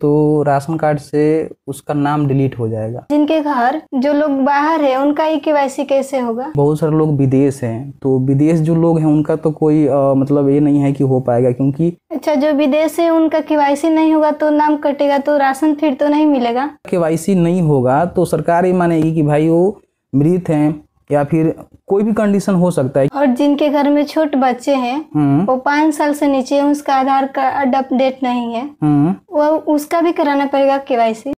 तो ration card से उसका नाम डिलीट हो जाएगा जिनके घर जो लोग बाहर है उनका ई के कैसे होगा बहुत सारे लोग विदेश हैं तो विदेश जो लोग हैं उनका तो कोई आ, मतलब ये नहीं है कि हो पाएगा क्योंकि अच्छा जो विदेश है उनका के नहीं होगा तो नाम कटेगा तो राशन फिर तो नहीं मिलेगा के नहीं होगा तो सरकार ये मानेगी की भाई वो मृत है या फिर कोई भी कंडीशन हो सकता है और जिनके घर में छोटे बच्चे हैं हम्म। वो पाँच साल से नीचे उसका आधार कार्ड अपडेट नहीं है हम्म। वो उसका भी कराना पड़ेगा केवाईसी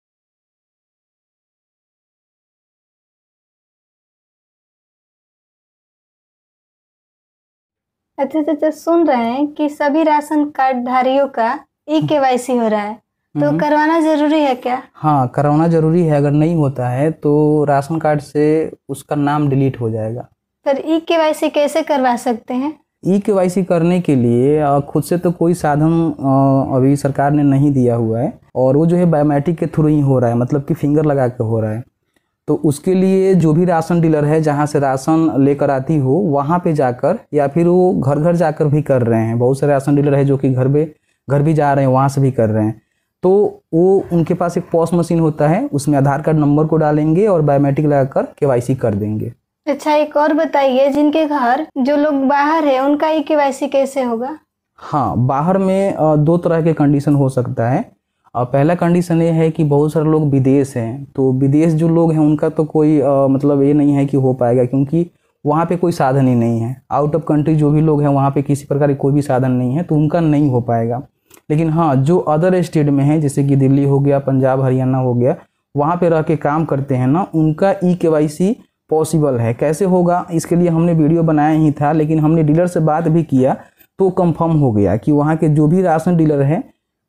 अच्छा, अच्छा अच्छा सुन रहे हैं कि सभी राशन कार्ड धारियों का ई केवाईसी हो रहा है तो हम्म। करवाना जरूरी है क्या हाँ करवाना जरूरी है अगर नहीं होता है तो राशन कार्ड से उसका नाम डिलीट हो जाएगा सर ई के कैसे करवा सकते हैं ई के करने के लिए खुद से तो कोई साधन अभी सरकार ने नहीं दिया हुआ है और वो जो है बायोमेट्रिक के थ्रू ही हो रहा है मतलब कि फिंगर लगा के हो रहा है तो उसके लिए जो भी राशन डीलर है जहाँ से राशन लेकर आती हो वहाँ पे जाकर या फिर वो घर घर जाकर भी कर रहे हैं बहुत सारे राशन डीलर है जो कि घर पे घर भी जा रहे हैं वहाँ से भी कर रहे हैं तो वो उनके पास एक पॉस मशीन होता है उसमें आधार कार्ड नंबर को डालेंगे और बायोमेट्रिक लगाकर केवाईसी कर देंगे अच्छा एक और बताइए जिनके घर जो लोग बाहर है उनका ही केवाईसी कैसे होगा हाँ बाहर में दो तरह के कंडीशन हो सकता है पहला कंडीशन ये है कि बहुत सारे लोग विदेश हैं तो विदेश जो लोग हैं उनका तो कोई आ, मतलब ये नहीं है कि हो पाएगा क्योंकि वहाँ पे कोई साधन ही नहीं है आउट ऑफ कंट्री जो भी लोग हैं वहाँ पे किसी प्रकार की कोई भी साधन नहीं है तो उनका नहीं हो पाएगा लेकिन हाँ जो अदर स्टेट में है जैसे कि दिल्ली हो गया पंजाब हरियाणा हो गया वहाँ पे रह के काम करते हैं ना उनका ई के पॉसिबल है कैसे होगा इसके लिए हमने वीडियो बनाया ही था लेकिन हमने डीलर से बात भी किया तो कंफर्म हो गया कि वहाँ के जो भी राशन डीलर हैं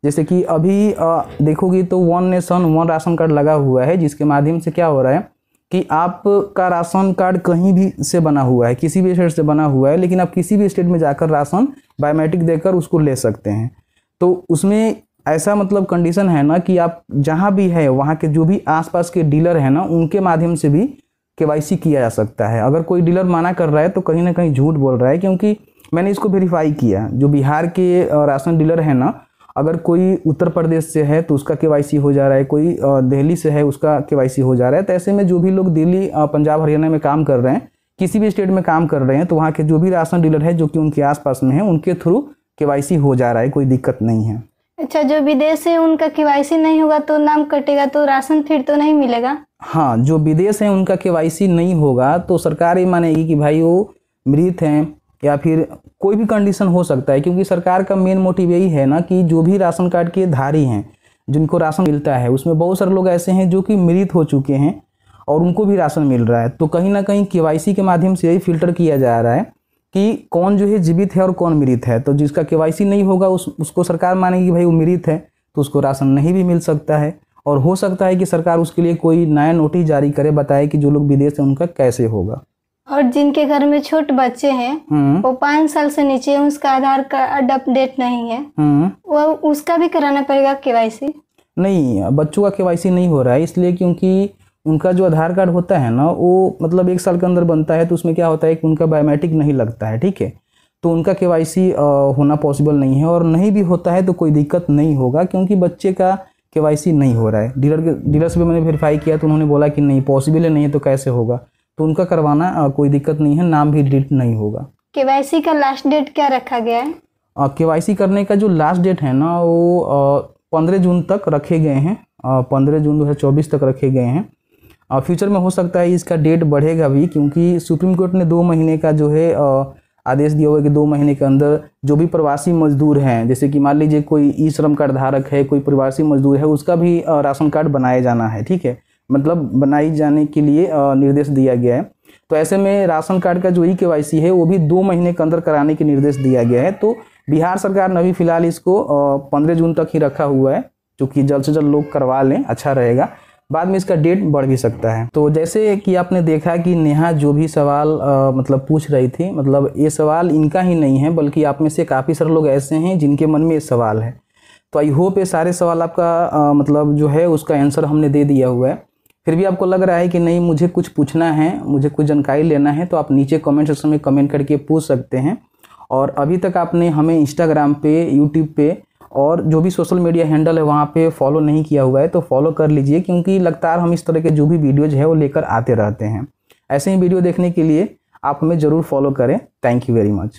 जैसे कि अभी देखोगे देखोगी तो one nation one ration card लगा हुआ है जिसके माध्यम से क्या हो रहा है कि आपका राशन कार्ड कहीं भी से बना हुआ है किसी भी स्टेट से बना हुआ है लेकिन आप किसी भी स्टेट में जाकर राशन बायोमेट्रिक देकर उसको ले सकते हैं तो उसमें ऐसा मतलब कंडीशन है ना कि आप जहाँ भी है वहाँ के जो भी आसपास के डीलर हैं ना उनके माध्यम से भी के किया जा सकता है अगर कोई डीलर माना कर रहा है तो कहीं ना कहीं झूठ बोल रहा है क्योंकि मैंने इसको वेरीफाई किया जो बिहार के राशन डीलर है ना अगर कोई उत्तर प्रदेश से है तो उसका के हो जा रहा है कोई दिल्ली से है उसका के हो जा रहा है तो ऐसे में जो भी लोग दिल्ली पंजाब हरियाणा में काम कर रहे हैं किसी भी स्टेट में काम कर रहे हैं तो वहाँ के जो भी राशन डीलर है जो कि उनके आसपास में है उनके थ्रू के हो जा रहा है कोई दिक्कत नहीं है अच्छा जो विदेश है उनका के नहीं होगा तो नाम कटेगा तो राशन फिर तो नहीं मिलेगा हाँ जो विदेश है उनका के नहीं होगा तो सरकार ये मानेगी कि भाई वो मृत हैं या फिर कोई भी कंडीशन हो सकता है क्योंकि सरकार का मेन मोटिव यही है ना कि जो भी राशन कार्ड के धारी हैं जिनको राशन मिलता है उसमें बहुत सारे लोग ऐसे हैं जो कि मृत हो चुके हैं और उनको भी राशन मिल रहा है तो कहीं ना कहीं के के माध्यम से यही फिल्टर किया जा रहा है कि कौन जो है जीवित है और कौन मृत है तो जिसका के नहीं होगा उस उसको सरकार मानेगी भाई वो मृत है तो उसको राशन नहीं भी मिल सकता है और हो सकता है कि सरकार उसके लिए कोई नया नोटिस जारी करे बताए कि जो लोग विदेश है उनका कैसे होगा और जिनके घर में छोटे बच्चे हैं हम्म। वो पाँच साल से नीचे है उसका आधार कार्ड अपडेट नहीं है हम्म। वो उसका भी कराना पड़ेगा केवाईसी नहीं बच्चों का केवाईसी नहीं हो रहा है इसलिए क्योंकि उनका जो आधार कार्ड होता है ना वो मतलब एक साल के अंदर बनता है तो उसमें क्या होता है कि उनका बायोमेट्रिक नहीं लगता है ठीक है तो उनका के होना पॉसिबल नहीं है और नहीं भी होता है तो कोई दिक्कत नहीं होगा क्योंकि बच्चे का के नहीं हो रहा है डीलर डीलर से भी मैंने वेरीफाई किया तो उन्होंने बोला कि नहीं पॉसिबल है नहीं है तो कैसे होगा तो उनका करवाना कोई दिक्कत नहीं है नाम भी डिलीट नहीं होगा के का लास्ट डेट क्या रखा गया है के वाई करने का जो लास्ट डेट है ना वो पंद्रह जून तक रखे गए हैं पंद्रह जून चौबीस तक रखे गए हैं और फ्यूचर में हो सकता है इसका डेट बढ़ेगा भी क्योंकि सुप्रीम कोर्ट ने दो महीने का जो है आदेश दिया हुआ है कि दो महीने के अंदर जो भी प्रवासी मजदूर हैं जैसे कि मान लीजिए कोई ई श्रम कार्ड धारक है कोई प्रवासी मजदूर है उसका भी राशन कार्ड बनाया जाना है ठीक है मतलब बनाई जाने के लिए निर्देश दिया गया है तो ऐसे में राशन कार्ड का जो ई के है वो भी दो महीने के अंदर कराने के निर्देश दिया गया है तो बिहार सरकार ने अभी फिलहाल इसको पंद्रह जून तक ही रखा हुआ है जो कि जल्द से जल्द लोग करवा लें अच्छा रहेगा बाद में इसका डेट बढ़ भी सकता है तो जैसे कि आपने देखा कि नेहा जो भी सवाल आ, मतलब पूछ रही थी मतलब ये सवाल इनका ही नहीं है बल्कि आप में से काफ़ी सारे लोग ऐसे हैं जिनके मन में ये सवाल है तो आई होप ये सारे सवाल आपका आ, मतलब जो है उसका आंसर हमने दे दिया हुआ है फिर भी आपको लग रहा है कि नहीं मुझे कुछ पूछना है मुझे कुछ जानकारी लेना है तो आप नीचे कमेंट सेक्शन में कमेंट करके पूछ सकते हैं और अभी तक आपने हमें इंस्टाग्राम पे यूट्यूब पे और जो भी सोशल मीडिया हैंडल है वहाँ पे फॉलो नहीं किया हुआ है तो फॉलो कर लीजिए क्योंकि लगातार हम इस तरह के जो भी वीडियोज़ है वो लेकर आते रहते हैं ऐसे ही वीडियो देखने के लिए आप हमें ज़रूर फॉलो करें थैंक यू वेरी मच